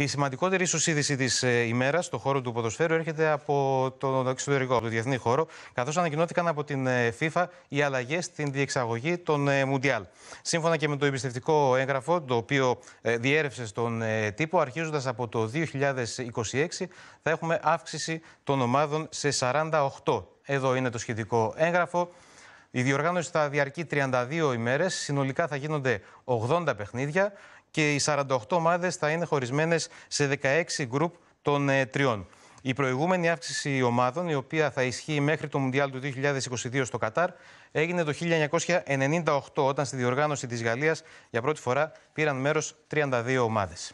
Η σημαντικότερη ίσω είδηση της ε, ημέρας στον χώρο του ποδοσφαίρου έρχεται από το εξωτερικό, από το διεθνή χώρο, καθώς ανακοινώθηκαν από την ε, FIFA οι αλλαγές στην διεξαγωγή των ε, Μουντιάλ. Σύμφωνα και με το εμπιστευτικό έγγραφο, το οποίο διέρευσε στον τύπο, αρχίζοντας από το 2026, θα έχουμε αύξηση των ομάδων σε 48. Εδώ είναι το σχετικό έγγραφο. Η διοργάνωση θα διαρκεί 32 ημέρες, συνολικά θα γίνονται 80 παιχνίδια και οι 48 ομάδες θα είναι χωρισμένες σε 16 γκρουπ των ε, τριών. Η προηγούμενη αύξηση ομάδων, η οποία θα ισχύει μέχρι το Μουντιάλ του 2022 στο Κατάρ, έγινε το 1998, όταν στη διοργάνωση της Γαλλίας για πρώτη φορά πήραν μέρος 32 ομάδες.